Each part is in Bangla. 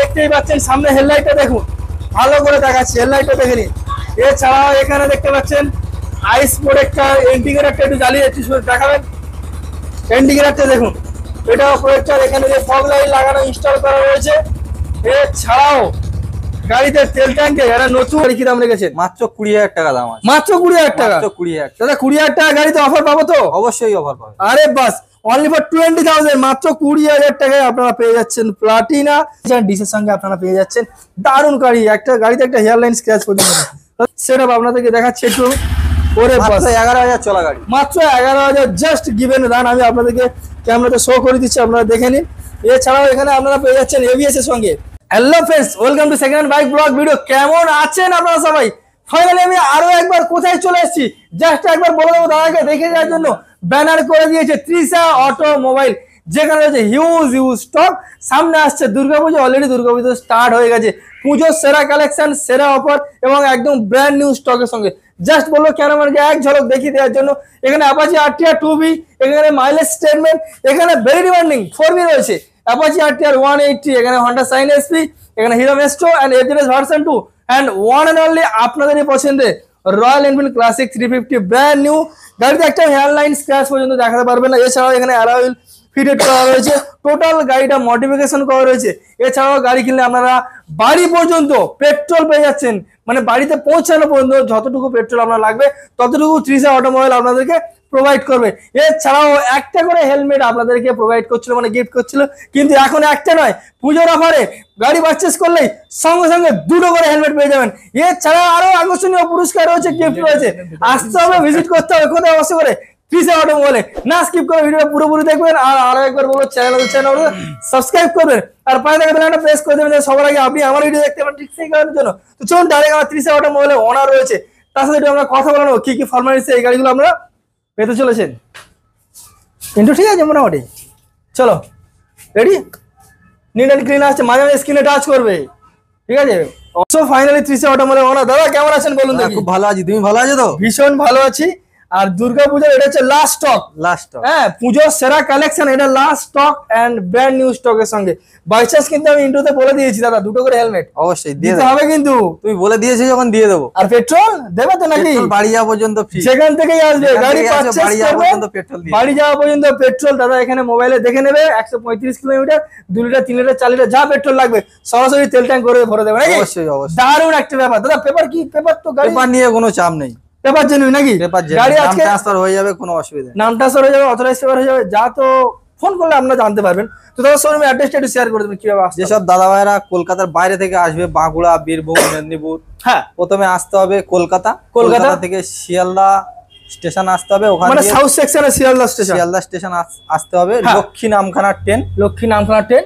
দেখতেই পাচ্ছেন সামনে হেডলাইটটা দেখুন ভালো করে দেখাচ্ছি হেডলাইটটা দেখে নিন এছাড়াও এখানে দেখতে পাচ্ছেন আইস প্রোটেক্টার ইন্ডিকেটারটা একটু জ্বালিয়ে একটু দেখাবেন ইন্ডিকেটারটা দেখুন এটাও প্রোটেক্টার এখানে যে ফগ লাইট লাগানো ইনস্টল করা রয়েছে এছাড়াও গাড়িতে তেল ট্যাঙ্কে যারা নতুন গাড়ি কি দাম রেখেছে মাত্র কুড়ি হাজার টাকা দাম মাত্র কুড়ি হাজার টাকা কুড়ি হাজার দাদা কুড়ি হাজার টাকা গাড়িতে অফার পাবো তো অবশ্যই অফার পাবো আরে বাস অনলি ফর টোয়েন্টি থাউজেন্ড মাত্র কুড়ি হাজার টাকায় আপনারা পেয়ে যাচ্ছেন প্লাটিনা সঙ্গে আপনারা পেয়ে যাচ্ছেন দারুণ গাড়ি একটা গাড়িতে একটা হেয়ারলাইন আপনাদেরকে এগারো হাজার চলা গাড়ি মাত্র এগারো হাজার জাস্ট গিভেন আমি আপনাদেরকে ক্যামেরাতে শো করে দিচ্ছি আপনারা দেখে নিন এছাড়াও এখানে আপনারা পেয়ে যাচ্ছেন এবিএস এর সঙ্গে hello friends welcome to second bike blog video কেমন আছেন আপনারা সবাই ফাইনালি আমি আরো একবার কোথায় চলে এসেছি জাস্ট একবার বলে দেবো দাদাকে দেখে যাওয়ার জন্য ব্যানার করে দিয়েছে ত্রিশা অটো মোবাইল যেখানে রয়েছে হিউজ হিউজ স্টক সামনে আসছে দুর্গাপুজো অলরেডি দুর্গাপুজো স্টার্ট হয়ে গেছে পুজোর সেরা কালেকশন সেরা অফার এবং একদম ব্র্যান্ড নিউ স্টকের সঙ্গে জাস্ট বললো কেন আমাকে এক ঝলক দেখিয়ে দেওয়ার জন্য এখানে আপাচি আরটিআর টু বি এখানে মাইলেজ স্টেটমেন্ট এখানে ভেরি ডিমান্ডিং ফোর বি রয়েছে অ্যাপাচি আরটিআর ওয়ান এইটটি এখানে হন্ডা সাইন এসপি এখানে Hero Maestro and F version two and one and only আপনাদেরই পছন্দে Royal Enfield Classic three fifty brand new গাড়িতে একটা হেয়ারলাইন স্ক্র্যাচ পর্যন্ত দেখাতে পারবেন না এছাড়াও এখানে অ্যারাউল ফিটেড করা রয়েছে টোটাল গাড়িটা মডিফিকেশন করা রয়েছে এছাড়াও গাড়ি কিনলে আপনারা বাড়ি পর্যন্ত পেট্রোল পেয়ে যাচ্ছেন মানে বাড়িতে পৌঁছানো পর্যন্ত যতটুকু পেট্রোল আপনার লাগবে ততটুকু ত্রিশা অটোমোবাইল আপনাদেরকে প্রোভাইড করবে এছাড়াও একটা করে হেলমেট আপনাদেরকে প্রোভাইড করছিল মানে গিফট করছিল কিন্তু এখন একটা নয় পুজোর অফারে গাড়ি পারচেস করলেই সঙ্গে সঙ্গে দুটো করে হেলমেট পেয়ে যাবেন এছাড়া আরো আকর্ষণীয় পুরস্কার রয়েছে গিফট রয়েছে আসতে হবে ভিজিট করতে হবে কোথায় অবশ্য করে পিসে অটো বলে না স্কিপ করে ভিডিও পুরোপুরি দেখবেন আর আরো একবার বলবো চ্যানেল চ্যানেল সাবস্ক্রাইব করবেন আর পায়ে দেখা বেলাটা প্রেস করে দেবেন সবার আগে আপনি আমার ভিডিও দেখতে পারেন ঠিক সেই কারণের জন্য তো চলুন ডাইরেক্ট আমার ত্রিশে অটো মোবাইলে ওনার রয়েছে তার সাথে আমরা কথা বলানো কি কি ফর্মালিটি এই গাড়িগুলো আমরা পেতে চলেছেন কিন্তু ঠিক আছে মোটামুটি চলো রেডি নিট অ্যান্ড ক্লিন আসছে মাঝে মাঝে স্ক্রিনে টাচ করবে ঠিক আছে অবশ্য ফাইনালি ত্রিশে সে অটোমোবাইল ওনার দাদা কেমন আছেন বলুন খুব ভালো আছি তুমি ভালো আছো তো ভীষণ ভালো আছি আর দুর্গা এটা হচ্ছে লাস্ট স্টক লাস্ট স্টক হ্যাঁ পুজোর সেরা কালেকশন এটা last stock and brand new স্টকের সঙ্গে বাই চান্স কিন্তু আমি ইন্টুতে বলে দিয়েছি দাদা দুটো করে হেলমেট অবশ্যই দিতে হবে কিন্তু তুমি বলে দিয়েছো যখন দিয়ে দেবো আর পেট্রোল দেবে তো নাকি বাড়ি যাওয়া পর্যন্ত ফ্রি সেখান থেকেই আসবে গাড়ি বাড়ি যাওয়া পর্যন্ত পেট্রোল বাড়ি যাওয়া পর্যন্ত পেট্রোল দাদা এখানে মোবাইলে দেখে নেবে একশো পঁয়ত্রিশ কিলোমিটার দু লিটার তিন লিটার চার লিটার যা পেট্রোল লাগবে সরাসরি তেল ট্যাঙ্ক করে ভরে দেবে অবশ্যই অবশ্যই দারুণ একটা ব্যাপার দাদা পেপার কি পেপার তো গাড়ি নিয়ে কোনো চাপ নেই পেপার জেনুই নাকি গাড়ি আজকে ট্রান্সফার হয়ে যাবে কোনো অসুবিধা নাম ট্রান্সফার হয়ে যাবে অথরাইজ হয়ে যাবে যা তো ফোন করলে আপনারা জানতে পারবেন তো দাদা শোরুমের অ্যাড্রেসটা একটু শেয়ার করে দেবেন কিভাবে আসবে যেসব দাদা ভাইরা কলকাতার বাইরে থেকে আসবে বাঁকুড়া বীরভূম মেদিনীপুর হ্যাঁ প্রথমে আসতে হবে কলকাতা কলকাতা থেকে শিয়ালদা স্টেশন আসতে হবে ওখানে মানে সাউথ সেকশনে শিয়ালদা স্টেশন শিয়ালদা স্টেশন আসতে হবে হ্যাঁ। Lakshmi Namkhana train Lakshmi Namkhana train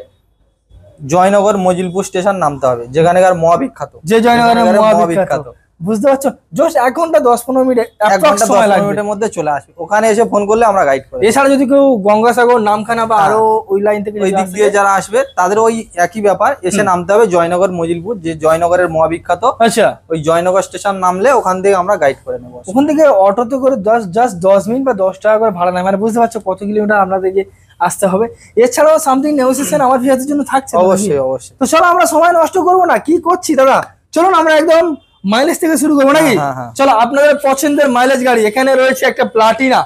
Jaynagar Majilpur station নামতে হবে যেখানেকার মহাবিখ্যাত যে জয়নগরের মহাবিখ্যাত বুঝতে পারছো জোশ এক ঘন্টা দশ পনেরো মিনিট এক ঘন্টা সময় মিনিটের মধ্যে চলে আসবে ওখানে এসে ফোন করলে আমরা গাইড করি এছাড়া যদি কেউ গঙ্গাসাগর নামখানা বা হ্যাঁ। আরো ওই লাইন থেকে ওই দিক দিয়ে যারা আসবে তাদের ওই একই ব্যাপার এসে নামতে হবে জয়নগর মজিলপুর যে জয়নগরের মহাবিখ্যাত আচ্ছা ওই জয়নগর স্টেশন নামলে ওখান থেকে আমরা গাইড করে নেবো ওখান থেকে অটোতে করে দশ জাস্ট দশ মিনিট বা দশ টাকা করে ভাড়া নেয় মানে বুঝতে পারছো কত কিলোমিটার আপনাদেরকে আসতে হবে এছাড়াও সামথিং নেগোসিয়েশন আমার ভিআইপির জন্য থাকছে অবশ্যই অবশ্যই তো চলো আমরা সময় নষ্ট করবো না কি করছি দাদা চলুন আমরা একদম মাইলেজ থেকে শুরু করবো নাকি হ্যাঁ, হ্যাঁ, হ্যাঁ। চলো আপনাদের পছন্দের মাইলেজ গাড়ি এখানে রয়েছে একটা প্লাটিনা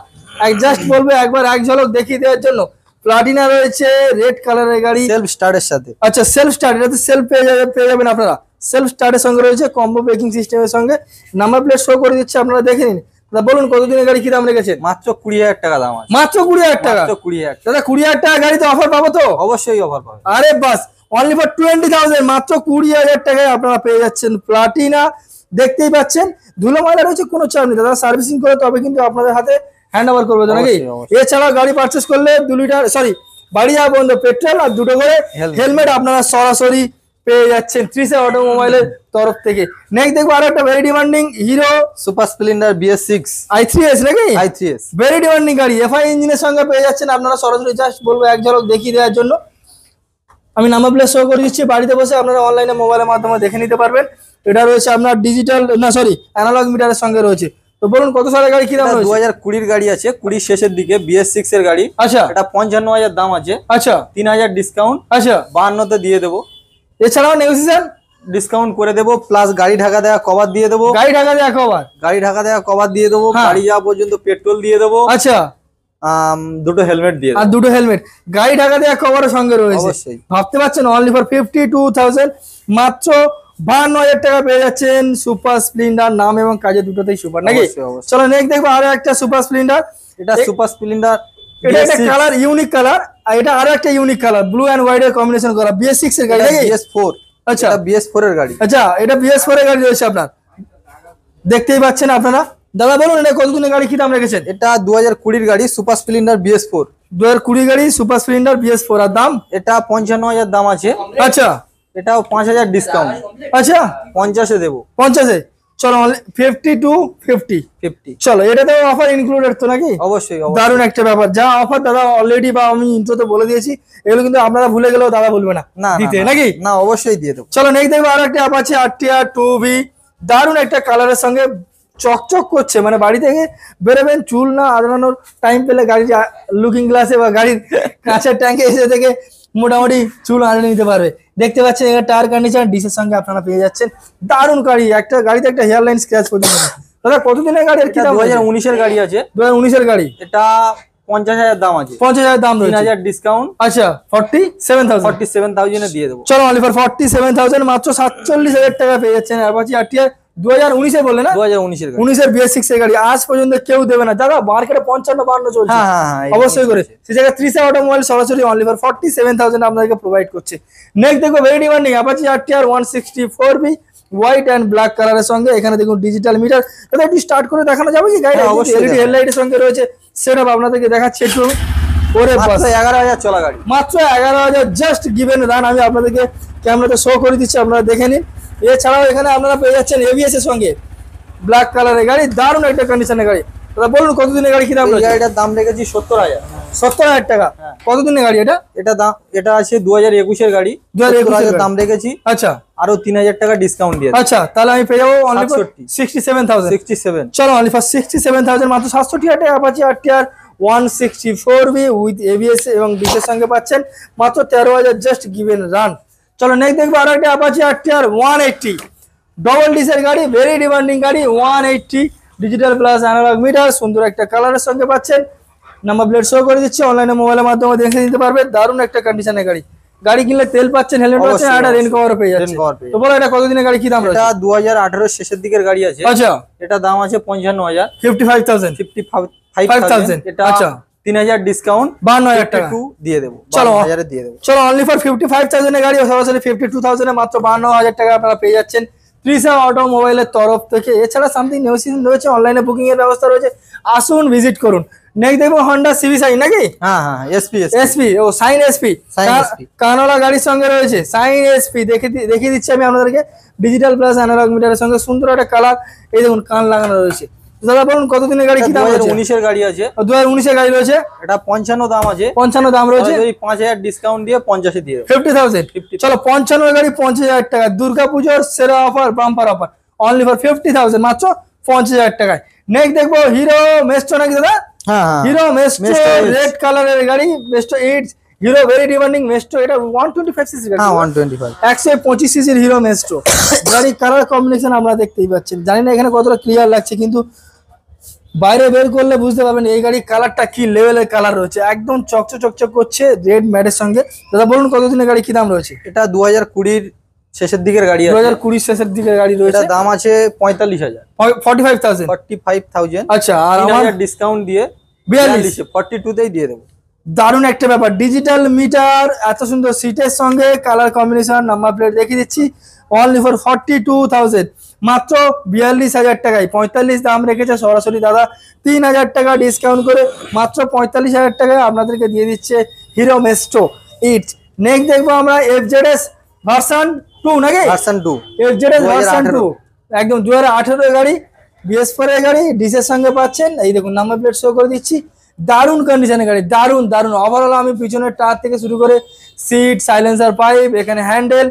জাস্ট বলবে একবার এক ঝলক দেখিয়ে দেওয়ার জন্য প্লাটিনা রয়েছে রেড কালারের গাড়ি সেলফ স্টার্টের সাথে আচ্ছা সেলফ স্টার্ট এটা তো সেলফ পেয়ে যাবে পেয়ে যাবেন আপনারা সেলফ স্টার্টের সঙ্গে রয়েছে কম্বো ব্রেকিং সিস্টেমের সঙ্গে নাম্বার প্লেট শো করে দিচ্ছে আপনারা দেখে নিন বলুন কতদিনের গাড়ি কি দাম রেখেছে মাত্র কুড়ি হাজার টাকা দাম মাত্র কুড়ি হাজার টাকা কুড়ি হাজার দাদা কুড়ি হাজার টাকা গাড়ি তো অফার পাবো তো অবশ্যই অফার পাবো আরে বাস অনলি ফর টোয়েন্টি থাউজেন্ড মাত্র কুড়ি হাজার টাকায় আপনারা পেয়ে যাচ্ছেন প্লাটিনা দেখতেই পাচ্ছেন ধুলো ময়লা রয়েছে কোনো চাপ নেই দাদা সার্ভিসিং করে তবে কিন্তু আপনাদের হাতে হ্যান্ড ওভার করবে নাকি এছাড়া গাড়ি পারচেস করলে দু লিটার সরি বাড়ি যাওয়া বন্ধ পেট্রোল আর দুটো করে হেলমেট আপনারা সরাসরি পেয়ে যাচ্ছেন ত্রিশে অটোমোবাইলের তরফ থেকে নেক্সট দেখবো আর একটা very demanding Hero Super Splendor BS six I three S নাকি I three S very demanding গাড়ি এফআই ইঞ্জিনের সঙ্গে পেয়ে যাচ্ছেন আপনারা সরাসরি জাস্ট বলবো এক ঝলক দেখিয়ে দেওয়ার জন্য আমি নাম্বার প্লেট শো করে দিচ্ছি বাড়িতে বসে আপনারা অনলাইনে মোবাইলের মাধ্যমে দেখে নিতে পারবেন এটা রয়েছে আপনার ডিজিটাল না সরি অ্যানালগ মিটারের সঙ্গে রয়েছে তো বলুন কত সালের গাড়ি কিনা দু হাজার কুড়ির গাড়ি আছে কুড়ির শেষের দিকে বিএস সিক্স এর গাড়ি আচ্ছা এটা পঞ্চান্ন হাজার দাম আছে আচ্ছা তিন হাজার ডিসকাউন্ট আচ্ছা বাহান্নতে দিয়ে দেবো এছাড়াও নেগোসিয়েশন ডিসকাউন্ট করে দেবো প্লাস গাড়ি ঢাকা দেওয়া কভার দিয়ে দেবো গাড়ি ঢাকা দেওয়া কভার গাড়ি ঢাকা দেওয়া কভার দিয়ে দেবো হ্যাঁ। গাড়ি যাওয়া পর্যন্ত পেট্রোল দিয়ে দেবো আচ্ছা দুটো হেলমেট দিয়ে আর দুটো হেলমেট গাড়ি ঢাকা দেওয়া কভারের সঙ্গে রয়েছে ভাবতে পারছেন only for fifty two thousand মাত্র বাহান্ন হাজার টাকা পেয়ে যাচ্ছেন সুপার স্প্লিন্ডার নাম এবং কাজের দুটোতেই সুপার নাকি চলো নেক্সট দেখবো আরো একটা সুপার স্প্লিন্ডার এটা সুপার স্প্লিন্ডার এটা একটা কালার ইউনিক কালার আর এটা ইউনিক কালার ব্লু কম্বিনেশন করা বিএস গাড়ি ফোর আচ্ছা বিএস ফোর এর গাড়ি আচ্ছা এটা ফোর এর গাড়ি রয়েছে আপনার দেখতেই পাচ্ছেন আপনারা দাদা বলুন এটা কতদিনের গাড়ি কি দাম রেখেছেন এটা দু হাজার কুড়ির গাড়ি সুপার স্প্লেন্ডার বিএস ফোর দু হাজার কুড়ি গাড়ি সুপার স্প্লেন্ডার বিএস ফোর আর দাম এটা পঞ্চান্ন হাজার দাম আছে আচ্ছা এটাও পাঁচ হাজার ডিসকাউন্ট আচ্ছা পঞ্চাশে দেবো পঞ্চাশে চলো ফিফটি টু ফিফটি ফিফটি চলো এটাতে অফার ইনক্লুডেড তো নাকি অবশ্যই দারুণ একটা ব্যাপার যা অফার দাদা অলরেডি বা আমি ইন্ট্রোতে বলে দিয়েছি এগুলো কিন্তু আপনারা ভুলে গেলেও দাদা বলবে না না দিতে নাকি না অবশ্যই দিয়ে দেবো চলো নেক্সট দেখবো আর একটা অ্যাপ আছে আর টি আর টু ভি দারুণ একটা কালারের সঙ্গে চকচক করছে মানে বাড়ি থেকে বেরোবেন চুল না আদানোর টাইম পেলে গাড়ির লুকিং গ্লাসে বা গাড়ির কাঁচের ট্যাঙ্কে এসে থেকে মোটামুটি চুল আড়ে নিতে পারবে দেখতে পাচ্ছেন এখানে টায়ার কন্ডিশন ডিসের সঙ্গে আপনারা পেয়ে যাচ্ছেন দারুণ গাড়ি একটা গাড়িতে একটা লাইন স্ক্র্যাচ করতে পারে দাদা কতদিনের গাড়ি আর কি দাম হাজার উনিশের গাড়ি আছে দু হাজার উনিশের গাড়ি এটা পঞ্চাশ হাজার দাম আছে পঞ্চাশ হাজার দাম তিন হাজার ডিসকাউন্ট আচ্ছা forty seven thousand forty seven thousand দিয়ে দেবো চলো ফর্টি সেভেন থাউজেন্ড মাত্র সাতচল্লিশ হাজার টাকা পেয়ে যাচ্ছেন আর পাচ্ছি আর দু হাজার উনিশে না দু হাজার উনিশের উনিশের বিএস এর গাড়ি আজ পর্যন্ত কেউ দেবে না দাদা মার্কেটে পঞ্চান্ন বান্ন হ্যাঁ, হ্যাঁ, হ্যাঁ, অবশ্যই করে সে জায়গায় মোবাইল সরাসরি অনলি সেভেন প্রোভাইড করছে নেক্সট দেখো R T R one sixty four V white and black কালারের সঙ্গে এখানে দেখুন ডিজিটাল মিটার স্টার্ট করে দেখানো যাবে কি হেডলাইটের সঙ্গে রয়েছে সেটা আপনাদেরকে দেখাচ্ছে একটু এগারো হাজার চলা গাড়ি মাত্র এগারো হাজার জাস্ট গিভেন আমি আপনাদেরকে ক্যামেরাতে শো করে দিচ্ছি আপনারা দেখে নিন এছাড়াও এখানে আপনারা পেয়ে যাচ্ছেন এভিএস এর সঙ্গে ব্ল্যাক কালারের গাড়ি দারুণ একটা কন্ডিশনের গাড়ি দাদা বলুন কতদিনের গাড়ি কিনা আপনার গাড়িটার দাম রেখেছি সত্তর হাজার সত্তর হাজার টাকা হ্যাঁ। কতদিনের গাড়ি এটা এটা দাম এটা আছে দু হাজার একুশের গাড়ি দু হাজার দাম রেখেছি আচ্ছা আরো তিন হাজার টাকা ডিসকাউন্ট দিয়ে আচ্ছা তাহলে আমি পেয়ে যাবো only sixty seven thousand sixty seven চলো only first sixty seven thousand মাত্র সাতষট্টি হাজার টাকা পাচ্ছি R T R one sixty four V with ABS এবং ডিসের সঙ্গে পাচ্ছেন মাত্র তেরো হাজার জাস্ট গিভেন রান চলো নেক্সট দেখবো আরো একটা Apache R one eighty double ডিসের গাড়ি ভেরি ডিমান্ডিং গাড়ি one eighty digital plus analogue meter সুন্দর একটা কালারের সঙ্গে পাচ্ছেন নাম্বার প্লেট শো করে দিচ্ছি অনলাইনে মোবাইলের মাধ্যমে দেখে দিতে পারবে দারুণ একটা কন্ডিশনের গাড়ি গাড়ি কিনলে তেল পাচ্ছেন হেলমেট পাচ্ছেন আর রেন কভার পেয়ে যাচ্ছেন তো বলো এটা কতদিনের গাড়ি কি দাম এটা 2018 শেষের দিকের গাড়ি আছে আচ্ছা এটা দাম আছে 55000 55000 55000 এটা আচ্ছা তিন হাজার ডিসকাউন্ট বান্ন হাজার টাকা দিয়ে দেবো চলো হাজারে দিয়ে দেবো চলো অনলি ফর ফিফটি ফাইভ থাউজেন্ডের গাড়ি সরাসরি ফিফটি টু থাউজেন্ডে মাত্র বান্ন হাজার টাকা আপনারা পেয়ে যাচ্ছেন ত্রিশা মোবাইলের তরফ থেকে এছাড়া সামথিং নিউ সিজন রয়েছে অনলাইনে বুকিং এর ব্যবস্থা রয়েছে আসুন ভিজিট করুন নেক্সট দেখবো হন্ডা সিভি সাইন নাকি হ্যাঁ হ্যাঁ এসপি হ্যাঁ, এসপি ও সাইন এসপি কানোলা গাড়ির সঙ্গে রয়েছে সাইন এসপি দেখে দেখে দিচ্ছি আমি আপনাদেরকে ডিজিটাল প্লাস অ্যানালগ মিটারের সঙ্গে সুন্দর একটা কালার এই দেখুন কান লাগানো রয়েছে দাদা বলুন কতদিনের গাড়ি কি দাম আছে 19 এর গাড়ি আছে হাজার উনিশের গাড়ি রয়েছে এটা পঞ্চান্ন দাম আছে পঞ্চান্ন দাম রয়েছে পাঁচ হাজার ডিসকাউন্ট দিয়ে 50 এ দিয়ে 50000 চলো পঞ্চান্ন গাড়ি গাড়ি হাজার টাকা দুর্গাপূজার সেরা offer bumper offer only for thousand মাত্র হাজার টাকায় নেক্সট দেখবো হিরো মেস্টো নাকি দাদা হিরো মেস্টো রেড কালারের গাড়ি Maestro 8 Hero very demanding Maestro এটা টোয়েন্টি ফাইভ সিসি গাড়ি ফাইভ হ্যাঁ, একশো পঁচিশ সিসির হিরো মেস্টো গাড়ি কালার কম্বিনেশন আমরা দেখতেই পাচ্ছি জানি না এখানে কতটা ক্লিয়ার লাগছে কিন্তু বাইরে বের করলে বুঝতে পারবেন এই গাড়ির কালারটা কি লেভেলের কালার রয়েছে একদম চকচক চকচক করছে রেড ম্যাটের সঙ্গে দাদা বলুন কতদিনের গাড়ি কি দাম রয়েছে এটা দু হাজার কুড়ির শেষের দিকের গাড়ি দু হাজার কুড়ির শেষের দিকের গাড়ি রয়েছে দাম আছে পঁয়তাল্লিশ হাজার forty five thousand forty five thousand আচ্ছা আর আমার ডিসকাউন্ট দিয়ে বিয়াল্লিশ ফর্টি টুতেই দিয়ে দেবো দারুণ একটা ব্যাপার ডিজিটাল মিটার এত সুন্দর সিটের সঙ্গে কালার কম্বিনেশন নাম্বার প্লেট দেখে দিচ্ছি only for forty two thousand মাত্র বিয়াল্লিশ হাজার টাকায় পঁয়তাল্লিশ দাম রেখেছে সরাসরি দাদা তিন হাজার টাকা ডিসকাউন্ট করে মাত্র পঁয়তাল্লিশ হাজার টাকায় আপনাদেরকে দিয়ে দিচ্ছে হিরো মেস্টো ইট নেক্সট দেখবো আমরা F Z S version two নাকি two F Z S version two একদম দু হাজার আঠেরো গাড়ি বিএস ফোর এর গাড়ি ডিসের সঙ্গে পাচ্ছেন এই দেখুন নাম্বার প্লেট শো করে দিচ্ছি দারুণ কন্ডিশনের গাড়ি দারুণ দারুণ ওভারঅল আমি পিছনের টার থেকে শুরু করে সিট সাইলেন্সার পাইপ এখানে হ্যান্ডেল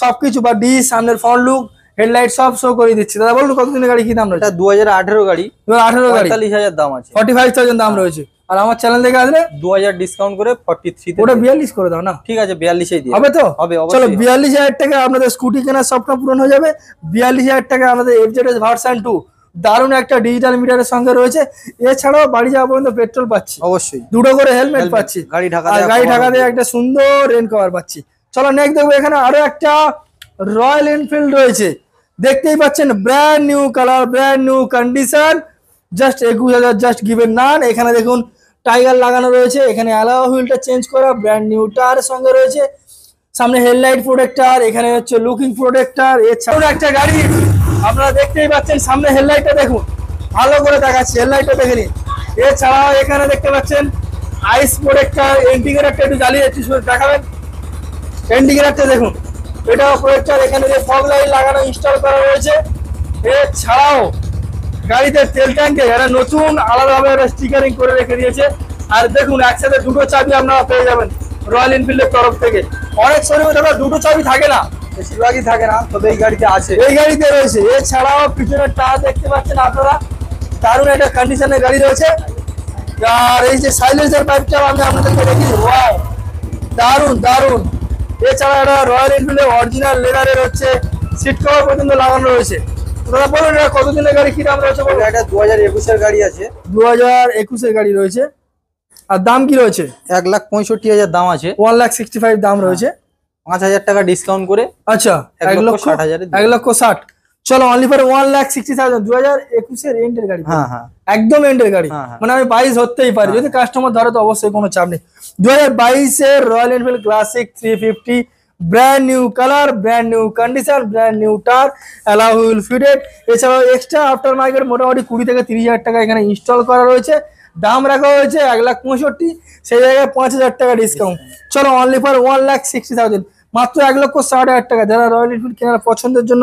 সব কিছু বা ডিস সামনের ফ্রন্ট লুক হেডলাইট সব শো করে দিচ্ছি দাদা বলুন কতদিনের গাড়ি কি দাম রয়েছে দু হাজার আঠেরো গাড়ি দু আঠেরো গাড়ি হাজার দাম আছে ফর্টি ফাইভ থাউজেন্ড দাম হ্যাঁ। রয়েছে আর আমার চ্যানেল দেখে আসলে দু হাজার ডিসকাউন্ট করে ফর্টি থ্রি ওটা বিয়াল্লিশ করে দাও না ঠিক আছে বিয়াল্লিশে দিয়ে হবে তো হবে চলো বিয়াল্লিশ হাজার টাকা আপনাদের স্কুটি কেনার স্বপ্ন পূরণ হয়ে যাবে বিয়াল্লিশ হাজার টাকা আমাদের এফজেডএস ভার্সান টু দারুণ একটা ডিজিটাল মিটারের সঙ্গে রয়েছে এছাড়াও বাড়ি যাওয়া পর্যন্ত পেট্রোল পাচ্ছি অবশ্যই দুটো করে হেলমেট পাচ্ছি গাড়ি ঢাকা গাড়ি ঢাকা দিয়ে একটা সুন্দর রেন কভার পাচ্ছি চলো নেক্সট দেখবো এখানে আরো একটা রয়্যাল এনফিল্ড রয়েছে দেখতেই পাচ্ছেন brand new colour brand new condition just একুশ হাজার জাস্ট গিভেন নান এখানে দেখুন টাইগার লাগানো রয়েছে এখানে অ্যালাও হুইলটা চেঞ্জ করা ব্র্যান্ড নিউ টার সঙ্গে রয়েছে সামনে হেডলাইট প্রোটেক্টার এখানে হচ্ছে লুকিং প্রোটেক্টার এছাড়াও একটা গাড়ি আপনারা দেখতেই পাচ্ছেন সামনে হেডলাইটটা দেখুন ভালো করে দেখাচ্ছি হেডলাইটটা দেখে নিন এছাড়াও এখানে দেখতে পাচ্ছেন আইস প্রোটেক্টার এন্ডিগেটারটা একটু জ্বালিয়ে একটু দেখাবেন এন্ডিগেটারটা দেখুন এটাও প্রজেক্টর এখানে যে ফগ লাইট লাগানো ইনস্টল করা রয়েছে এছাড়াও গাড়িতে তেল ট্যাঙ্কে এরা নতুন আলাদাভাবে এটা স্টিকারিং করে রেখে দিয়েছে আর দেখুন একসাথে দুটো চাবি আপনারা পেয়ে যাবেন রয়্যাল এনফিল্ডের তরফ থেকে অনেক শোরুমে দাদা দুটো চাবি থাকে না বেশিরভাগই থাকে না তবে এই গাড়িতে আছে এই গাড়িতে রয়েছে এছাড়াও পিছনের টায়ার দেখতে পাচ্ছেন আপনারা দারুণ একটা কন্ডিশনের গাড়ি রয়েছে আর এই যে সাইলেন্সের পাইপটা আমি আপনাদেরকে রেখেছি ওয়াও দারুণ দারুণ এছাড়া এটা রয়্যাল এনফিল্ডের অরিজিনাল লেদারের হচ্ছে সিট কভার পর্যন্ত লাগানো রয়েছে দাদা বলুন কতদিনের গাড়ি রয়েছে দু হাজার একুশের গাড়ি আছে দু হাজার একুশের গাড়ি রয়েছে আর দাম রয়েছে এক লাখ পঁয়ষট্টি হাজার দাম আছে ওয়ান লাখ সিক্সটি ফাইভ দাম রয়েছে হ্যাঁ, পাঁচ হাজার টাকা ডিসকাউন্ট করে আচ্ছা এক লক্ষ ষাট হাজার এক লক্ষ ষাট চলো only for one lakh sixty thousand দু হাজার গাড়ি হ্যাঁ, হ্যাঁ। একদম এন্ডের গাড়ি হ্যাঁ, মানে আমি বাইশ ধরতেই পারি যদি কাস্টমার ধরে তো অবশ্যই কোনো চাপ নেই দু হাজার বাইশের Royal Enfield Classic three fifty brand new colour brand new condition brand new টার অ্যালাহুল ফিটেড এছাড়াও এক্সট্রা আফটার মার্কেট মোটামুটি কুড়ি থেকে তিরিশ হাজার টাকা এখানে ইনস্টল করা রয়েছে দাম রাখা হয়েছে এক লাখ পঁয়ষট্টি সেই জায়গায় পাঁচ হাজার টাকা ডিসকাউন্ট চলো only for one lakh sixty thousand মাত্র এক লক্ষ ষাট হাজার টাকা যারা রয়্যাল এনফিল্ড কেনার পছন্দের জন্য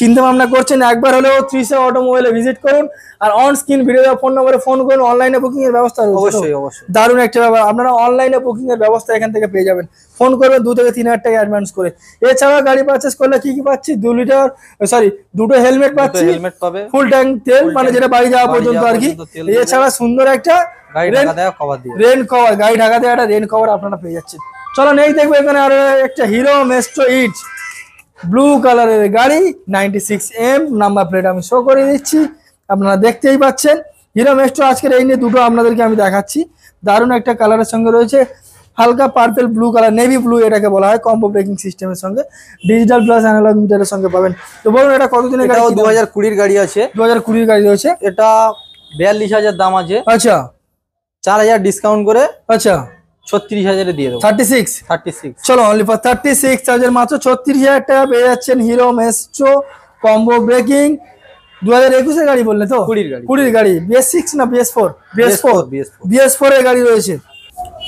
চিন্তা ভাবনা করছেন একবার হলেও ত্রিশে অটোমোবাইলে ভিজিট করুন আর অন স্ক্রিন ভিডিও ফোন নম্বরে ফোন করুন অনলাইনে বুকিং এর ব্যবস্থা রয়েছে অবশ্যই অবশ্যই দারুণ একটা ব্যাপার আপনারা অনলাইনে বুকিং এর ব্যবস্থা এখান থেকে পেয়ে যাবেন ফোন করবেন দু থেকে তিন হাজার টাকা অ্যাডভান্স করে এছাড়া গাড়ি পারচেস করলে কি কি পাচ্ছি দু লিটার সরি দুটো হেলমেট পাচ্ছি হেলমেট পাবে ফুল ট্যাঙ্ক তেল মানে যেটা বাড়ি যাওয়া পর্যন্ত আর কি এছাড়া সুন্দর একটা রেন কভার গাড়ি ঢাকা দেওয়া একটা রেন কভার আপনারা পেয়ে যাচ্ছেন চলো এই দেখবো এখানে আর একটা হিরো মেস্ট্রো ইট ব্লু কালারের গাড়ি ninety six M number plate আমি শো করে দিচ্ছি আপনারা দেখতেই পাচ্ছেন হিরো মেস্ট্রো আজকের এই নিয়ে দুটো আপনাদেরকে আমি দেখাচ্ছি দারুণ একটা কালারের সঙ্গে রয়েছে হালকা purple blue colour navy blue এটাকে বলা হয় কম্পো ব্রেকিং সিস্টেমের সঙ্গে ডিজিটাল প্লাস অ্যানালগ মিটারের সঙ্গে পাবেন তো বলুন এটা কতদিনের গাড়ি দু হাজার কুড়ির গাড়ি আছে দু হাজার কুড়ির গাড়ি রয়েছে এটা বিয়াল্লিশ হাজার দাম আছে আচ্ছা চার হাজার ডিসকাউন্ট করে আচ্ছা ছত্রিশ হাজারে দিয়ে দেবো থার্টি সিক্স থার্টি সিক্স চলো অনলি থার্টি সিক্স মাত্র ছত্রিশ পেয়ে যাচ্ছেন হিরো কম্বো ব্রেকিং দু হাজার গাড়ি তো গাড়ি সিক্স না ফোর ফোর গাড়ি রয়েছে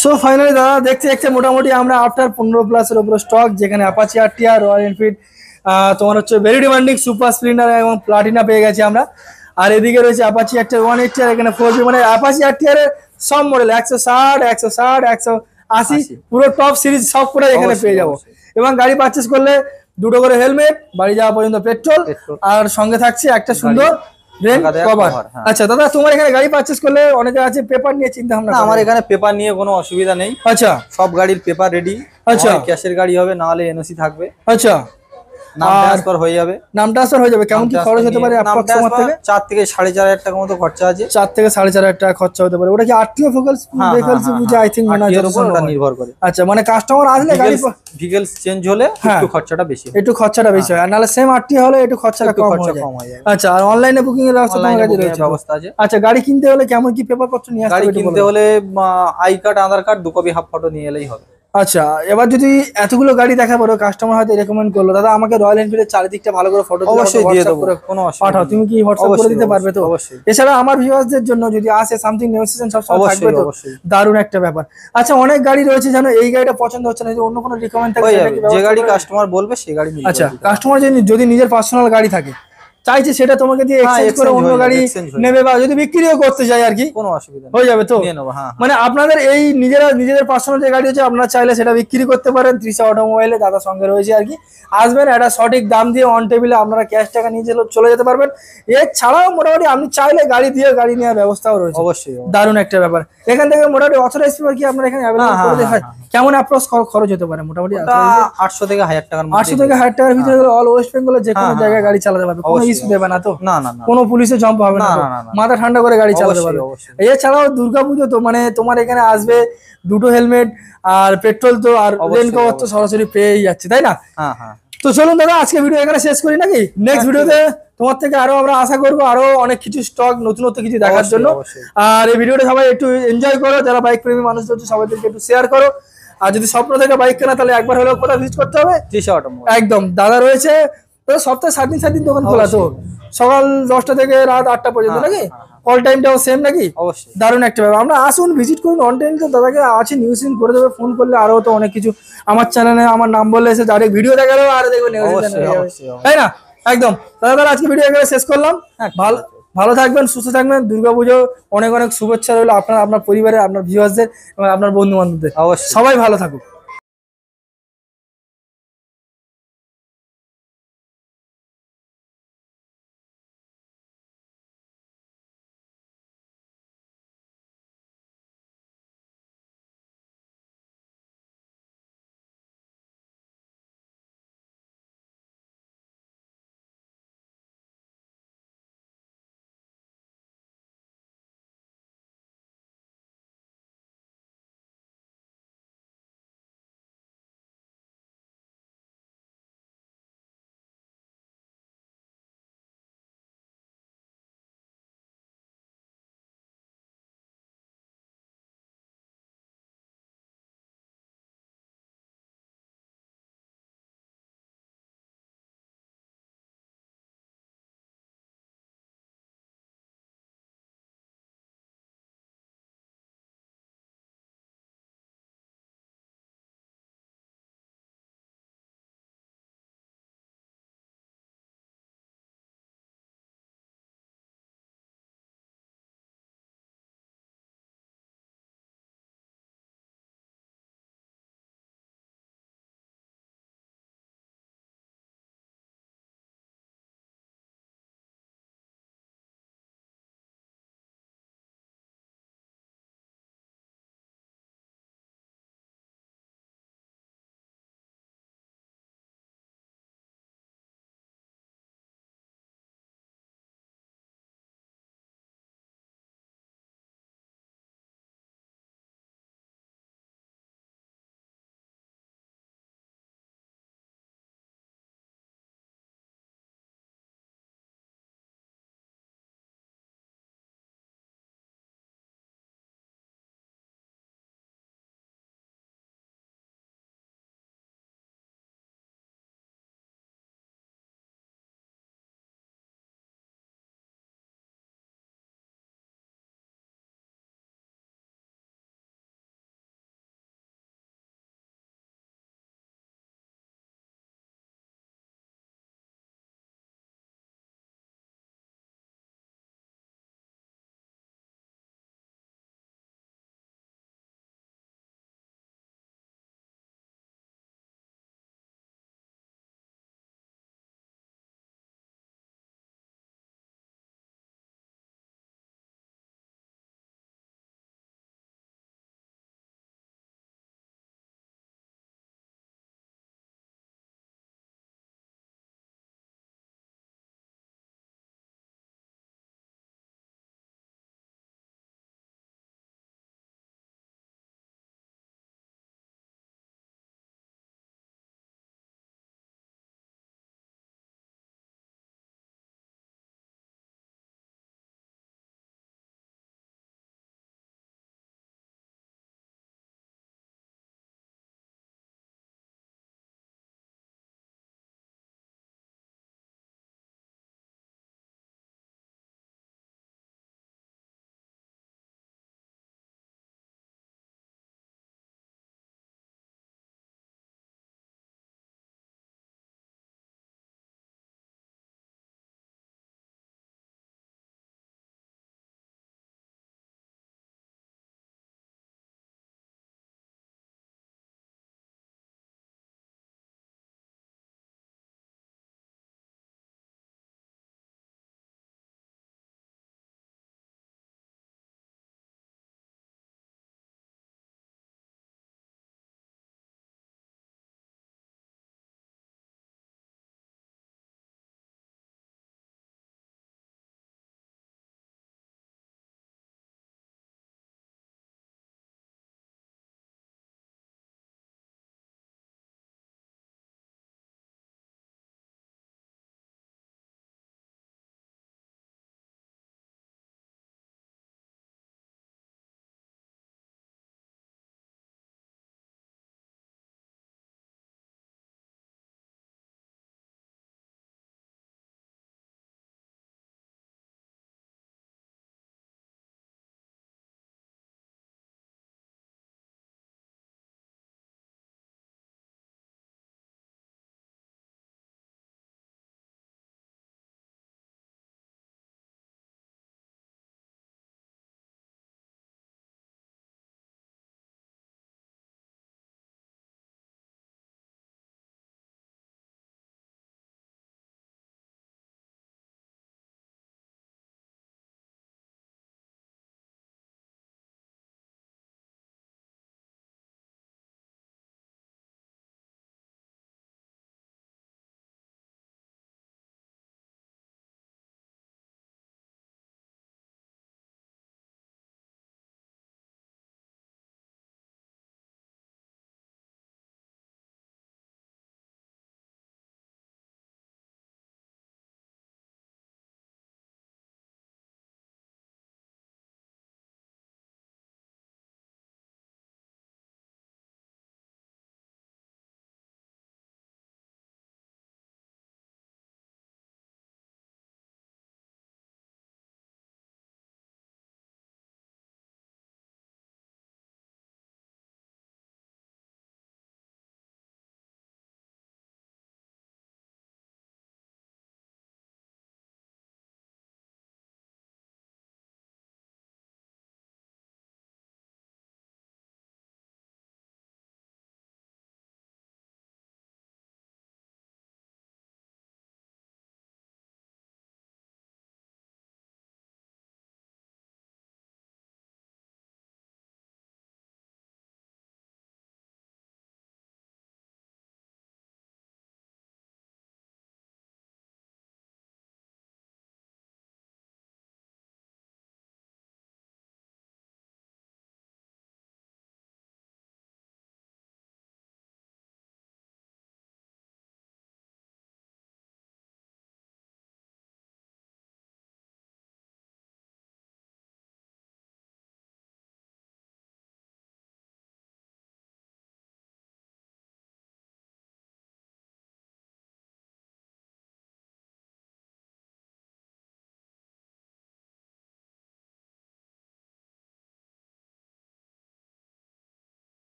সো ফাইনালি দাদা দেখতে মোটামুটি আমরা আফটার পনেরো প্লাসের উপরে স্টক যেখানে অ্যাপাচি আর রয়্যাল এনফিল্ড তোমার হচ্ছে ভেরি ডিমান্ডিং সুপার স্প্লেন্ডার এবং প্লাটিনা পেয়ে গেছি আমরা আর এদিকে রয়েছে Apache R TR one eight TR এখানে ফোর মানে অ্যাপাচি আর টিআর এর সব মডেল একশো ষাট একশো ষাট একশো আশি পুরো টপ সিরিজ সব করে এখানে পেয়ে যাবো এবং গাড়ি পারচেস করলে দুটো করে হেলমেট বাড়ি যাওয়া পর্যন্ত পেট্রোল আর সঙ্গে থাকছে একটা সুন্দর হ্যাঁ। আচ্ছা দাদা তোমার এখানে গাড়ি পারচেস করলে অনেকে আছে পেপার নিয়ে চিন্তা ভাবনা আমার এখানে পেপার নিয়ে কোনো অসুবিধা নেই আচ্ছা সব গাড়ির পেপার রেডি আচ্ছা ক্যাশের গাড়ি হবে নাহলে এনওসি থাকবে আচ্ছা সাড়ে চার হাজার টাকা খরচা হতে পারে কাস্টমার হ্যাঁ, হ্যাঁ, হ্যাঁ, আচ্ছা, মানে আসলে চেঞ্জ হলে একটু খরচাটা বেশি একটু খরচাটা বেশি হয় নাহলে সেম হলে একটু কম আচ্ছা আর অনলাইনে বুকিং এর ব্যবস্থা আছে আচ্ছা গাড়ি কিনতে হলে কেমন কি পেপারপত্র নিয়ে গাড়ি কিনতে হলে আই কার্ড আধার কার্ড দু কপি হাফ ফটো নিয়ে এলেই হবে আচ্ছা এবার যদি এতগুলো গাড়ি দেখা পড়ো কাস্টমার হয়তো রেকমেন্ড করলো দাদা আমাকে রয়্যাল এনফিল্ডের চারিদিকটা ভালো করে ফটো অবশ্যই দিয়ে দেবো কোনো পাঠাও তুমি কি হোয়াটসঅ্যাপ করে দিতে পারবে তো অবশ্যই এছাড়া আমার ভিউয়ার্সদের জন্য যদি আসে সামথিং সিজন সব সময় থাকবে তো দারুণ একটা ব্যাপার আচ্ছা অনেক গাড়ি রয়েছে জানো এই গাড়িটা পছন্দ হচ্ছে না যদি অন্য কোনো রেকমেন্ড থাকে যে গাড়ি কাস্টমার বলবে সেই গাড়ি আচ্ছা কাস্টমার যদি নিজের পার্সোনাল গাড়ি থাকে চাইছি সেটা তোমাকে দিয়ে এক্সচেঞ্জ হ্যাঁ, করে অন্য গাড়ি নেবে বা যদি বিক্রিও করতে চাই আর কি কোনো অসুবিধা হয়ে যাবে তো হ্যাঁ, হ্যাঁ। মানে আপনাদের এই নিজেরা নিজেদের পার্সোনাল যে গাড়ি হচ্ছে আপনারা চাইলে সেটা বিক্রি করতে পারেন ত্রিশা অটোমোবাইলে দাদা সঙ্গে রয়েছে আর কি আসবেন একটা সঠিক দাম দিয়ে অন টেবিলে আপনারা ক্যাশ টাকা নিয়ে চলে যেতে পারবেন এছাড়াও মোটামুটি আপনি চাইলে গাড়ি দিয়ে গাড়ি নেওয়ার ব্যবস্থাও রয়েছে অবশ্যই দারুণ একটা ব্যাপার এখান থেকে মোটামুটি অথরাইজ পেপার কি আপনারা এখানে অ্যাভেলেবল হয় কেমন অ্যাপ্রোচ খরচ হতে পারে মোটামুটি আটশো থেকে হাজার টাকার আটশো থেকে হাজার টাকার ভিতরে অল ওয়েস্ট বেঙ্গলের যে কোনো জায়গায় গাড়ি চালাতে পারবে দেবে না তো না না পুলিশে জম্প হবে না মাথা ঠান্ডা করে গাড়ি চালাতে পারবে এছাড়াও দুর্গাপুজো তো মানে তোমার এখানে আসবে দুটো হেলমেট আর পেট্রোল তো আর কভার তো সরাসরি পেয়েই যাচ্ছে তাই না হ্যাঁ, হ্যাঁ। তো চলুন দাদা আজকে ভিডিও এখানে শেষ করি নাকি নেক্সট হ্যাঁ, ভিডিওতে তোমার থেকে আরো আমরা আশা করবো আরো অনেক কিছু স্টক নতুনত্ব কিছু দেখার জন্য আর এই ভিডিওটা সবাই একটু এনজয় করো যারা বাইক প্রেমী মানুষ রয়েছে সবাইদেরকে একটু শেয়ার করো আর যদি স্বপ্ন থেকে বাইক কেনা তাহলে একবার হলেও কোথাও ভিজিট করতে হবে একদম দাদা রয়েছে সপ্তাহে সাত দিন সাত দিন দোকান খোলা তো সকাল দশটা থেকে রাত আটটা পর্যন্ত হ্যাঁ, নাকি কল টাইমটাও সেম নাকি অবশ্যই দারুণ একটা ব্যাপার আমরা আসুন ভিজিট করুন অন টাইম তো দাদাকে আছে নিউজ ইন করে দেবে ফোন করলে আরও তো অনেক কিছু আমার চ্যানেলে আমার নাম বলে এসে ডাইরেক্ট ভিডিও দেখা দেখালেও আরো দেখবে তাই না একদম দাদা দাদা আজকে ভিডিও এখানে শেষ করলাম হ্যাঁ, ভালো ভালো থাকবেন সুস্থ থাকবেন দুর্গাপুজো অনেক অনেক শুভেচ্ছা রইল আপনার আপনার পরিবারে আপনার ভিউয়ার্সদের এবং আপনার বন্ধু বান্ধবদের সবাই ভালো থাকুক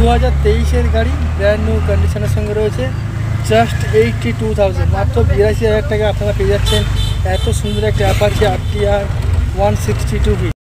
দু হাজার তেইশের গাড়ি ব্র্যান্ড নিউ কন্ডিশনের সঙ্গে রয়েছে জাস্ট এইটটি টু থাউজেন্ড মাত্র বিরাশি হাজার টাকা আপনারা পেয়ে যাচ্ছেন এত সুন্দর অ্যাপ আছে R T R one sixty two